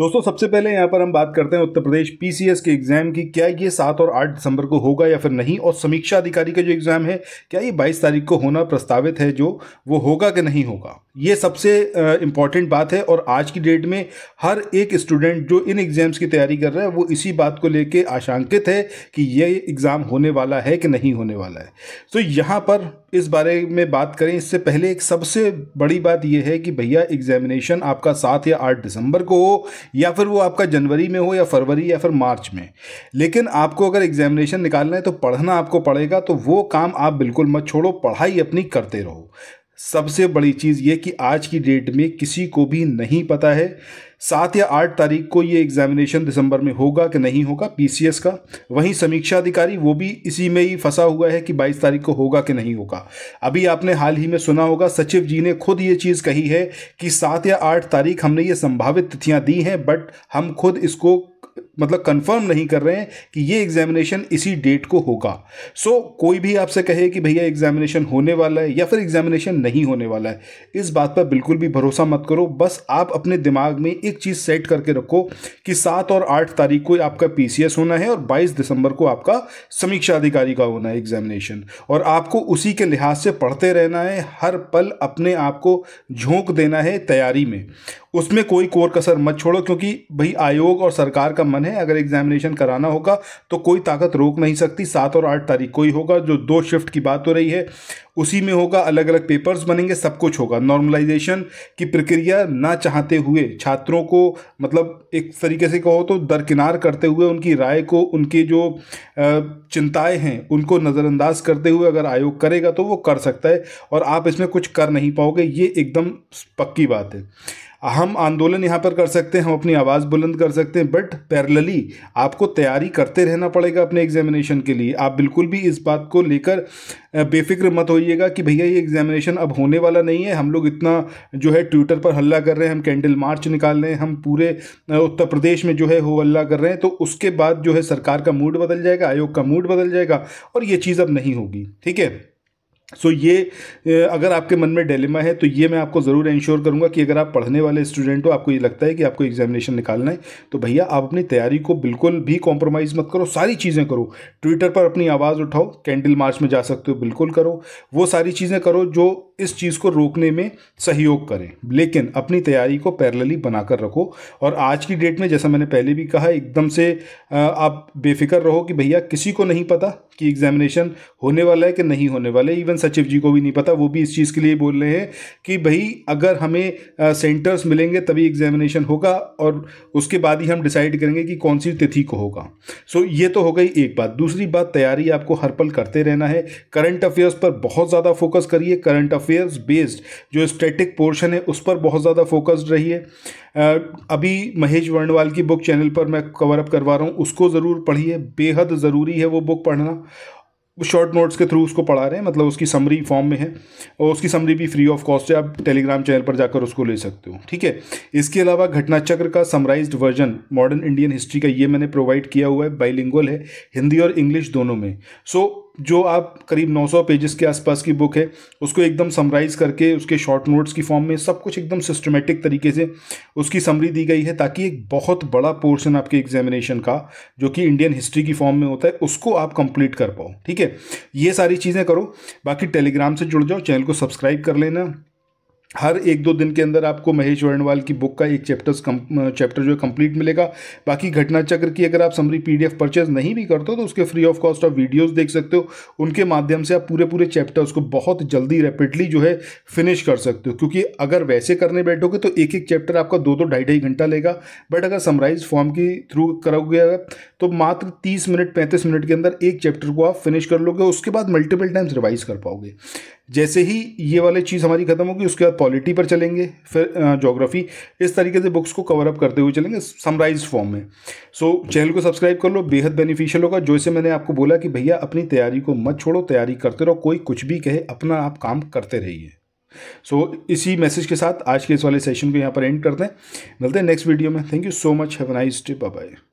दोस्तों सबसे पहले यहाँ पर हम बात करते हैं उत्तर प्रदेश पीसीएस के एग्जाम की क्या ये सात और आठ दिसंबर को होगा या फिर नहीं और समीक्षा अधिकारी का जो एग्जाम है क्या ये बाईस तारीख को होना प्रस्तावित है जो वो होगा कि नहीं होगा ये सबसे इम्पॉर्टेंट बात है और आज की डेट में हर एक स्टूडेंट जो इन एग्ज़ाम्स की तैयारी कर रहा है वो इसी बात को लेके आशंकित है कि ये एग्ज़ाम होने वाला है कि नहीं होने वाला है तो यहाँ पर इस बारे में बात करें इससे पहले एक सबसे बड़ी बात यह है कि भैया एग्जामिनेशन आपका सात या आठ दिसंबर को हो या फिर वो आपका जनवरी में हो या फरवरी या फिर मार्च में लेकिन आपको अगर एग्जामिनेशन निकालना है तो पढ़ना आपको पड़ेगा तो वो काम आप बिल्कुल मत छोड़ो पढ़ाई अपनी करते रहो सबसे बड़ी चीज़ ये कि आज की डेट में किसी को भी नहीं पता है सात या आठ तारीख को ये एग्जामिनेशन दिसंबर में होगा कि नहीं होगा पीसीएस का वहीं समीक्षा अधिकारी वो भी इसी में ही फंसा हुआ है कि 22 तारीख को होगा कि नहीं होगा अभी आपने हाल ही में सुना होगा सचिव जी ने खुद ये चीज़ कही है कि सात या आठ तारीख हमने ये संभावित तिथियां दी हैं बट हम खुद इसको मतलब कंफर्म नहीं कर रहे हैं कि ये एग्जामिनेशन इसी डेट को होगा सो so, कोई भी आपसे कहे कि भैया एग्जामिनेशन होने वाला है या फिर एग्जामिनेशन नहीं होने वाला है इस बात पर बिल्कुल भी भरोसा मत करो बस आप अपने दिमाग में एक चीज़ सेट करके रखो कि सात और आठ तारीख को आपका पी होना है और बाईस दिसंबर को आपका समीक्षा अधिकारी का होना है एग्जामिनेशन और आपको उसी के लिहाज से पढ़ते रहना है हर पल अपने आप को झोंक देना है तैयारी में उसमें कोई कोर कसर मत छोड़ो क्योंकि भाई आयोग और सरकार का मन है अगर एग्जामिनेशन कराना होगा तो कोई ताकत रोक नहीं सकती सात और आठ तारीख को ही होगा जो दो शिफ्ट की बात हो रही है उसी में होगा अलग अलग पेपर्स बनेंगे सब कुछ होगा नॉर्मलाइजेशन की प्रक्रिया ना चाहते हुए छात्रों को मतलब एक तरीके से कहो तो दरकिनार करते हुए उनकी राय को उनके जो चिंताएं हैं उनको नज़रअंदाज करते हुए अगर आयोग करेगा तो वो कर सकता है और आप इसमें कुछ कर नहीं पाओगे ये एकदम पक्की बात है हम आंदोलन यहाँ पर कर सकते हैं हम अपनी आवाज़ बुलंद कर सकते हैं बट पैरलली आपको तैयारी करते रहना पड़ेगा अपने एग्जामिनेशन के लिए आप बिल्कुल भी इस बात को लेकर बेफिक्र मत होइएगा कि भैया ये एग्जामिनेशन अब होने वाला नहीं है हम लोग इतना जो है ट्विटर पर हल्ला कर रहे हैं हम कैंडल मार्च निकाल रहे हैं हम पूरे उत्तर प्रदेश में जो है हो हल्ला कर रहे हैं तो उसके बाद जो है सरकार का मूड बदल जाएगा आयोग का मूड बदल जाएगा और ये चीज़ अब नहीं होगी ठीक है सो so, ये अगर आपके मन में डिलेमा है तो ये मैं आपको ज़रूर इंश्योर करूँगा कि अगर आप पढ़ने वाले स्टूडेंट हो आपको ये लगता है कि आपको एग्जामिनेशन निकालना है तो भैया आप अपनी तैयारी को बिल्कुल भी कॉम्प्रोमाइज़ मत करो सारी चीज़ें करो ट्विटर पर अपनी आवाज़ उठाओ कैंडल मार्च में जा सकते हो बिल्कुल करो वो सारी चीज़ें करो जो इस चीज़ को रोकने में सहयोग करें लेकिन अपनी तैयारी को पैरेलली बनाकर रखो और आज की डेट में जैसा मैंने पहले भी कहा एकदम से आप बेफिक्र रहो कि भैया किसी को नहीं पता कि एग्जामिनेशन होने वाला है कि नहीं होने वाला है इवन सचिव जी को भी नहीं पता वो भी इस चीज़ के लिए बोल रहे हैं कि भाई अगर हमें सेंटर्स मिलेंगे तभी एग्जामिनेशन होगा और उसके बाद ही हम डिसाइड करेंगे कि कौन सी तिथि को होगा सो so, ये तो हो गई एक बात दूसरी बात तैयारी आपको हर पल करते रहना है करंट अफेयर्स पर बहुत ज़्यादा फोकस करिए करंट अफेयर्स बेस्ड जो स्टैटिक पोर्शन है उस पर बहुत ज़्यादा फोकस्ड रही है अभी महेश वर्णवाल की बुक चैनल पर मैं कवर अप करवा रहा हूँ उसको ज़रूर पढ़िए बेहद ज़रूरी है वो बुक पढ़ना शॉर्ट नोट्स के थ्रू उसको पढ़ा रहे हैं मतलब उसकी समरी फॉर्म में है और उसकी समरी भी फ्री ऑफ कॉस्ट है आप टेलीग्राम चैनल पर जाकर उसको ले सकते हो ठीक है इसके अलावा घटना चक्र का summarised version modern Indian history का ये मैंने प्रोवाइड किया हुआ है बाइलिंगुअल है हिंदी और इंग्लिश दोनों में सो so, जो आप करीब 900 पेजेस के आसपास की बुक है उसको एकदम समराइज़ करके उसके शॉर्ट नोट्स की फॉर्म में सब कुछ एकदम सिस्टमेटिक तरीके से उसकी समरी दी गई है ताकि एक बहुत बड़ा पोर्शन आपके एग्जामिनेशन का जो कि इंडियन हिस्ट्री की फॉर्म में होता है उसको आप कंप्लीट कर पाओ ठीक है ये सारी चीज़ें करो बाकी टेलीग्राम से जुड़ जाओ चैनल को सब्सक्राइब कर लेना हर एक दो दिन के अंदर आपको महेश वर्णवाल की बुक का एक चैप्टर्स चैप्टर जो है कंप्लीट मिलेगा बाकी घटना चक्र की अगर आप समरी पीडीएफ परचेज नहीं भी करते हो तो उसके फ्री ऑफ कॉस्ट आप वीडियोस देख सकते हो उनके माध्यम से आप पूरे पूरे चैप्टर्स को बहुत जल्दी रैपिडली जो है फिनिश कर सकते हो क्योंकि अगर वैसे करने बैठोगे तो एक एक चैप्टर आपका दो दो ढाई ढाई घंटा लेगा बट अगर समराइज फॉर्म की थ्रू करोगे तो मात्र तीस मिनट पैंतीस मिनट के अंदर एक चैप्टर को आप फिनिश कर लोगे उसके बाद मल्टीपल टाइम्स रिवाइज कर पाओगे जैसे ही ये वाली चीज़ हमारी ख़त्म होगी उसके बाद पॉलिटी पर चलेंगे फिर जोग्राफी इस तरीके से बुक्स को कवर अप करते हुए चलेंगे समराइज फॉर्म में सो so, चैनल को सब्सक्राइब कर लो बेहद बेनिफिशियल होगा जो इसे मैंने आपको बोला कि भैया अपनी तैयारी को मत छोड़ो तैयारी करते रहो कोई कुछ भी कहे अपना आप काम करते रहिए सो so, इसी मैसेज के साथ आज के इस वाले सेशन को यहाँ पर एंड करते हैं मिलते हैं नेक्स्ट वीडियो में thank you so much have nice day bye